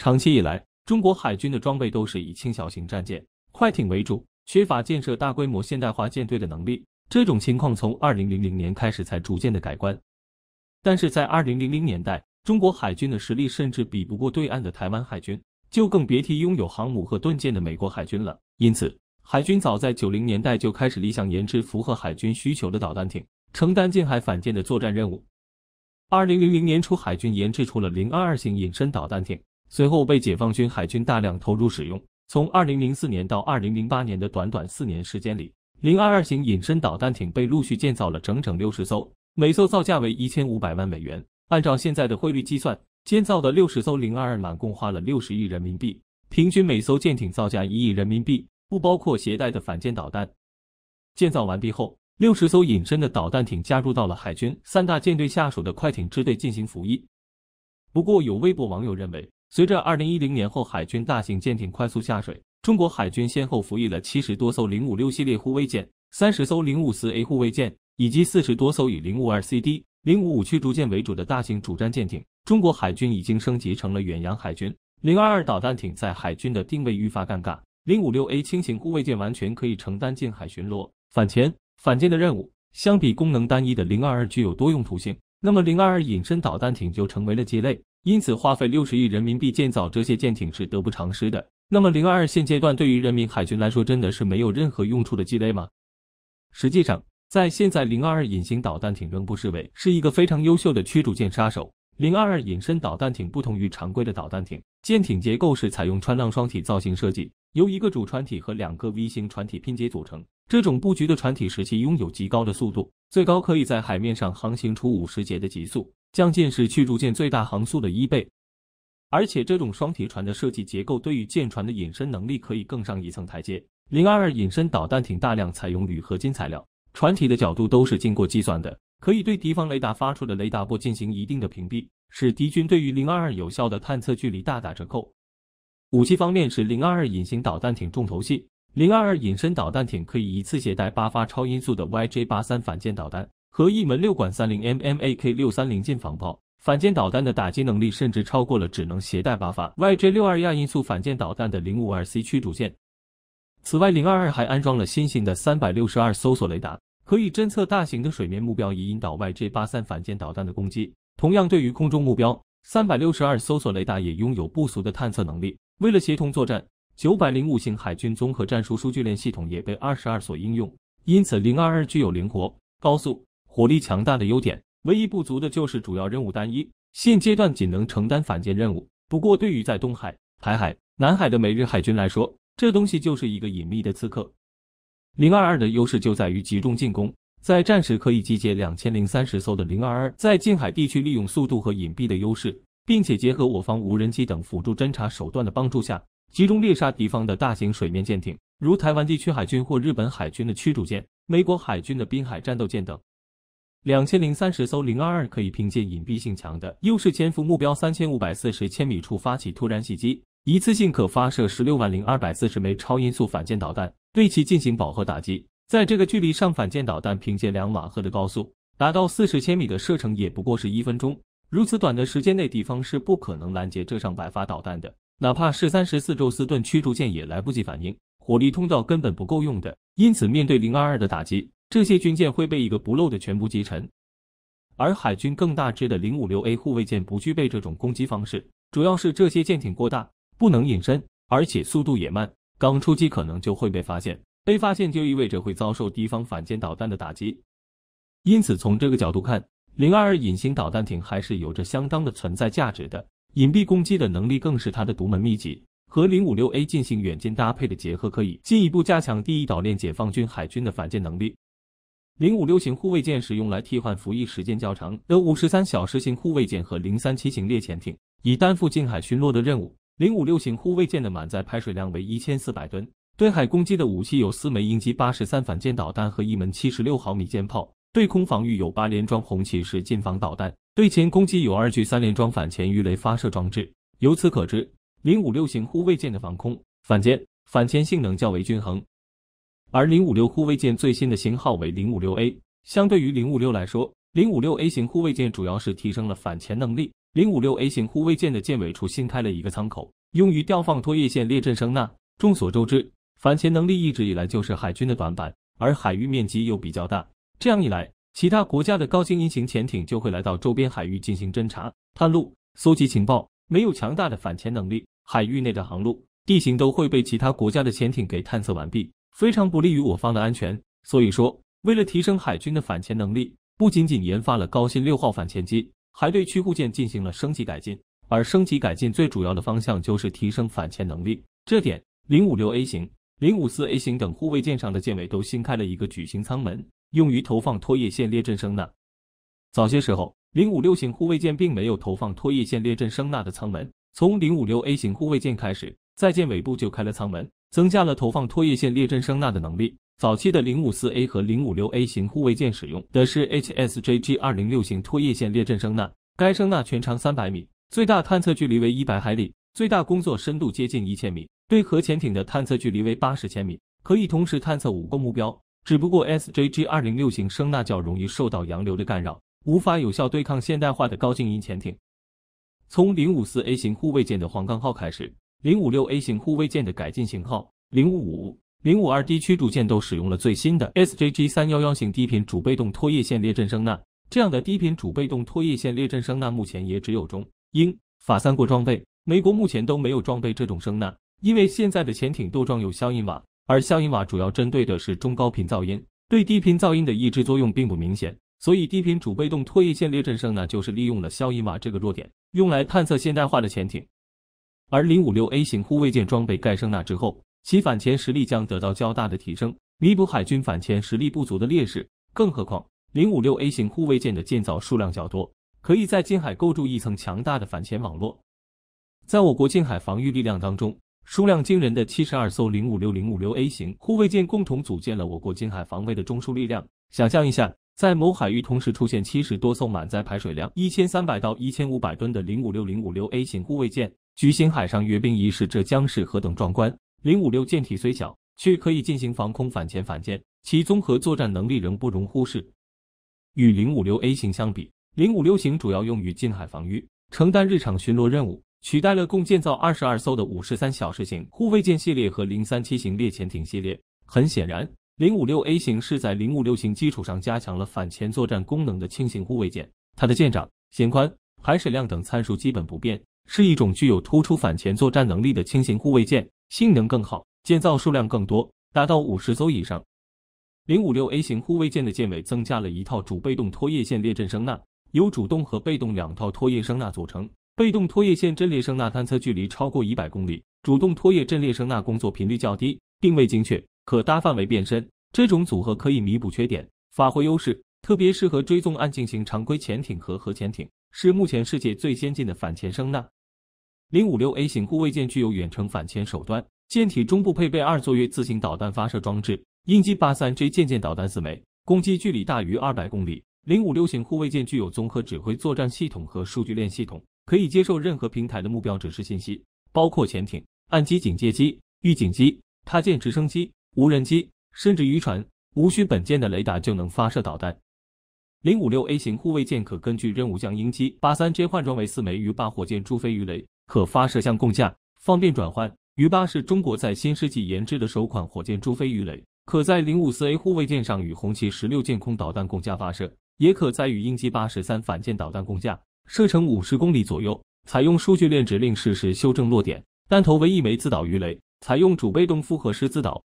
长期以来，中国海军的装备都是以轻小型战舰、快艇为主，缺乏建设大规模现代化舰队的能力。这种情况从二零零零年开始才逐渐的改观。但是在二零零零年代，中国海军的实力甚至比不过对岸的台湾海军，就更别提拥有航母和盾舰的美国海军了。因此，海军早在九零年代就开始立项研制符合海军需求的导弹艇，承担近海反舰的作战任务。二零零零年初，海军研制出了零二二型隐身导弹艇。随后被解放军海军大量投入使用。从二零零四年到二零零八年的短短四年时间里，零二二型隐身导弹艇被陆续建造了整整六十艘，每艘造价为一千五百万美元。按照现在的汇率计算，建造的六十艘零二二满共花了六十亿人民币，平均每艘舰艇造价一亿人民币，不包括携带的反舰导弹。建造完毕后，六十艘隐身的导弹艇加入到了海军三大舰队下属的快艇支队进行服役。不过，有微博网友认为。随着二零一零年后海军大型舰艇快速下水，中国海军先后服役了七十多艘零五六系列护卫舰、三十艘零五四 A 护卫舰，以及四十多艘以零五二 CD、零五五驱逐舰为主的大型主战舰艇。中国海军已经升级成了远洋海军。零二二导弹艇在海军的定位愈发尴尬。零五六 A 轻型护卫舰完全可以承担近海巡逻、反潜、反舰的任务，相比功能单一的零二二具有多用途性。那么零二二隐身导弹艇就成为了鸡肋。因此，花费六十亿人民币建造这些舰艇是得不偿失的。那么，零二二现阶段对于人民海军来说，真的是没有任何用处的积累吗？实际上，在现在，零二二隐形导弹艇仍不失为是一个非常优秀的驱逐舰杀手。零二二隐身导弹艇不同于常规的导弹艇，舰艇结构是采用穿浪双体造型设计，由一个主船体和两个 V 型船体拼接组成。这种布局的船体使其拥有极高的速度，最高可以在海面上航行出五十节的极速。将近是驱逐舰最大航速的一倍，而且这种双体船的设计结构对于舰船的隐身能力可以更上一层台阶。零二二隐身导弹艇大量采用铝合金材料，船体的角度都是经过计算的，可以对敌方雷达发出的雷达波进行一定的屏蔽，使敌军对于零二二有效的探测距离大打折扣。武器方面是零二二隐形导弹艇重头戏，零二二隐身导弹艇可以一次携带八发超音速的 YJ 八三反舰导弹。和一门六管三零 MMAK 六三零近防炮，反舰导弹的打击能力甚至超过了只能携带八发 YJ 六二亚音速反舰导弹的零五二 C 驱逐舰。此外，零二二还安装了新型的三百六十二搜索雷达，可以侦测大型的水面目标，以引导 YJ 八三反舰导弹的攻击。同样，对于空中目标，三百六十二搜索雷达也拥有不俗的探测能力。为了协同作战，九百零五型海军综合战术数据链系统也被二十二所应用。因此，零二二具有灵活、高速。火力强大的优点，唯一不足的就是主要任务单一，现阶段仅能承担反舰任务。不过，对于在东海、台海、南海的美日海军来说，这东西就是一个隐秘的刺客。零二二的优势就在于集中进攻，在战时可以集结两千零三十艘的零二二，在近海地区利用速度和隐蔽的优势，并且结合我方无人机等辅助侦察手段的帮助下，集中猎杀敌方的大型水面舰艇，如台湾地区海军或日本海军的驱逐舰、美国海军的滨海战斗舰等。两千零三十艘零二二可以凭借隐蔽性强的优势，潜伏目标三千五百四十千米处发起突然袭击，一次性可发射十六万零二百四十枚超音速反舰导弹，对其进行饱和打击。在这个距离上，反舰导弹凭借两马赫的高速，达到四十千米的射程也不过是一分钟。如此短的时间内，敌方是不可能拦截这上百发导弹的，哪怕是三十四宙斯盾驱逐舰也来不及反应，火力通道根本不够用的。因此，面对零二二的打击。这些军舰会被一个不漏的全部击沉，而海军更大只的零五六 A 护卫舰不具备这种攻击方式，主要是这些舰艇过大，不能隐身，而且速度也慢，刚出击可能就会被发现，被发现就意味着会遭受敌方反舰导弹的打击。因此，从这个角度看，零二二隐形导弹艇还是有着相当的存在价值的，隐蔽攻击的能力更是它的独门秘籍，和零五六 A 进行远近搭配的结合，可以进一步加强第一岛链解放军海军的反舰能力。零五六型护卫舰是用来替换服役时间较长的五十三小时型护卫舰和零三七型猎潜艇，以担负近海巡逻的任务。零五六型护卫舰的满载排水量为一千四百吨，对海攻击的武器有四枚鹰击八十三反舰导弹和一门七十六毫米舰炮，对空防御有八联装红旗十近防导弹，对潜攻击有二具三联装反潜鱼雷发射装置。由此可知，零五六型护卫舰的防空、反舰、反潜性能较为均衡。而零五六护卫舰最新的型号为零五六 A，相对于零五六来说，零五六 A 型护卫舰主要是提升了反潜能力。零五六 A 型护卫舰的舰尾处新开了一个舱口，用于吊放拖曳线列阵声呐。众所周知，反潜能力一直以来就是海军的短板，而海域面积又比较大，这样一来，其他国家的高精英型潜艇就会来到周边海域进行侦查、探路、搜集情报。没有强大的反潜能力，海域内的航路、地形都会被其他国家的潜艇给探测完毕。非常不利于我方的安全，所以说，为了提升海军的反潜能力，不仅仅研发了高新六号反潜机，还对驱护舰进行了升级改进。而升级改进最主要的方向就是提升反潜能力，这点，零五六 A 型、零五四 A 型等护卫舰上的舰尾都新开了一个矩形舱门，用于投放拖曳线列阵声呐。早些时候，零五六型护卫舰并没有投放拖曳线列阵声呐的舱门，从零五六 A 型护卫舰开始，在舰尾部就开了舱门。增加了投放拖曳线列阵声呐的能力。早期的零五四 A 和零五六 A 型护卫舰使用的是 H S J G 二零六型拖曳线列阵声呐，该声呐全长三百米，最大探测距离为一百海里，最大工作深度接近一千米，对核潜艇的探测距离为八十千米，可以同时探测五个目标。只不过 S J G 二零六型声呐较容易受到洋流的干扰，无法有效对抗现代化的高静音潜艇。从零五四 A 型护卫舰的黄冈号开始。零五六 A 型护卫舰的改进型号零五五零五二 D 驱逐舰都使用了最新的 S J G 三幺幺型低频主被动拖曳线列阵声呐。这样的低频主被动拖曳线列阵声呐目前也只有中英法三国装备，美国目前都没有装备这种声呐，因为现在的潜艇都装有消音瓦，而消音瓦主要针对的是中高频噪音，对低频噪音的抑制作用并不明显。所以低频主被动拖曳线列阵声呐就是利用了消音瓦这个弱点，用来探测现代化的潜艇。而零五六 A 型护卫舰装备盖声纳之后，其反潜实力将得到较大的提升，弥补海军反潜实力不足的劣势。更何况，零五六 A 型护卫舰的建造数量较多，可以在近海构筑一层强大的反潜网络。在我国近海防御力量当中，数量惊人的七十二艘零五六零五六 A 型护卫舰共同组建了我国近海防卫的中枢力量。想象一下，在某海域同时出现七十多艘满载排水量一千三百到一千五百吨的零五六零五六 A 型护卫舰。举行海上阅兵仪式，这将是何等壮观！零五六舰体虽小，却可以进行防空、反潜、反舰，其综合作战能力仍不容忽视。与零五六 A 型相比，零五六型主要用于近海防御，承担日常巡逻任务，取代了共建造二十二艘的五十三小时型护卫舰系列和零三七型猎潜艇系列。很显然，零五六 A 型是在零五六型基础上加强了反潜作战功能的轻型护卫舰，它的舰长、舷宽、海水量等参数基本不变。是一种具有突出反潜作战能力的轻型护卫舰，性能更好，建造数量更多，达到五十艘以上。零五六 A 型护卫舰的舰尾增加了一套主被动拖曳线列阵声呐，由主动和被动两套拖曳声呐组成。被动拖曳线阵列声呐探测距离超过一百公里，主动拖曳阵列声呐工作频率较低，定位精确，可大范围变身。这种组合可以弥补缺点，发挥优势，特别适合追踪安进型常规潜艇和核潜艇，是目前世界最先进的反潜声呐。零五六 A 型护卫舰具有远程反潜手段，舰体中部配备二座月自行导弹发射装置，鹰击八三 J 舰舰导弹四枚，攻击距离大于二百公里。零五六型护卫舰具有综合指挥作战系统和数据链系统，可以接受任何平台的目标指示信息，包括潜艇、岸基警戒机、预警机、他舰直升机、无人机，甚至渔船，无需本舰的雷达就能发射导弹。零五六 A 型护卫舰可根据任务将鹰击八三 J 换装为四枚鱼霸火箭助飞鱼雷。可发射相共架，方便转换。鱼八是中国在新世纪研制的首款火箭助飞鱼雷，可在零五四 A 护卫舰上与红旗十六舰空导弹共架发射，也可在与鹰击八十三反舰导弹共架。射程五十公里左右，采用数据链指令实时修正落点。单头为一枚自导鱼雷，采用主被动复合式自导。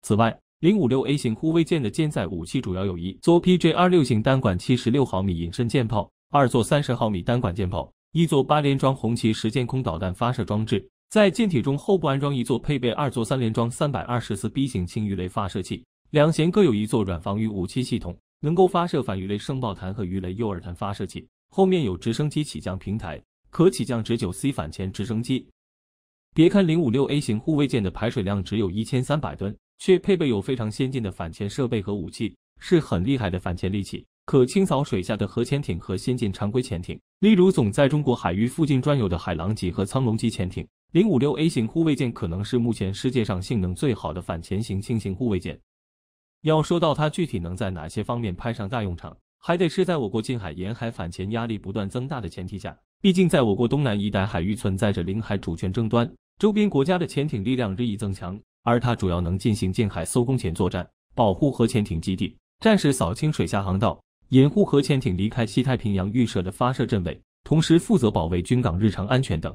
此外，零五六 A 型护卫舰的舰载武器主要有：一座 PJ 二六型单管七十六毫米隐身舰炮，二座三十毫米单管舰炮。一座八连装红旗十舰空导弹发射装置在舰体中后部安装一座配备二座三连装三百二十四 B 型轻鱼雷发射器，两舷各有一座软防御武器系统，能够发射反鱼雷声爆弹和鱼雷诱饵弹发射器。后面有直升机起降平台，可起降直九 C 反潜直升机。别看零五六 A 型护卫舰的排水量只有一千三百吨，却配备有非常先进的反潜设备和武器，是很厉害的反潜利器，可清扫水下的核潜艇和先进常规潜艇。例如，总在中国海域附近专有的海狼级和苍龙级潜艇，零五六 A 型护卫舰可能是目前世界上性能最好的反潜型轻型护卫舰。要说到它具体能在哪些方面派上大用场，还得是在我国近海沿海反潜压力不断增大的前提下。毕竟，在我国东南一带海域存在着领海主权争端，周边国家的潜艇力量日益增强，而它主要能进行近海搜攻潜作战，保护核潜艇基地，战时扫清水下航道。掩护核潜艇离开西太平洋预设的发射阵位，同时负责保卫军港日常安全等。